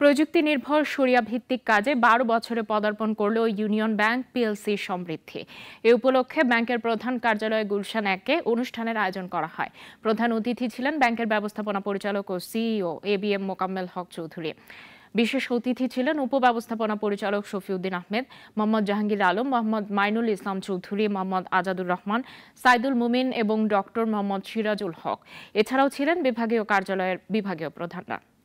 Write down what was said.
প্রযুক্তি নির্ভর সরিয়া ভিত্তিক কাজে বারো বছরে পদার্পণ করল ইউনিয়ন ব্যাংক পিএলসি সমৃদ্ধি এ উপলক্ষে ব্যাংকের প্রধান কার্যালয় গুলশান একে অনুষ্ঠানের আয়োজন করা হয় প্রধান অতিথি ছিলেন ব্যাংকের ব্যবস্থাপনা পরিচালক ও CEO A B M Mokammel Haque Chowdhury বিশেষ অতিথি ছিলেন উপব্যবস্থাপনা পরিচালক শফিউদ্দিন আহমেদ মোহাম্মদ জাহাঙ্গীর আলম মোহাম্মদ মাইনুল ইসলাম চৌধুরী মোহাম্মদ আজাদুর রহমান সাইদুল মুমিন এবং ডক্টর মোহাম্মদ সিরাজুল হক এছাড়াও ছিলেন বিভাগীয় কার্যালয়ের বিভাগীয় প্রধানরা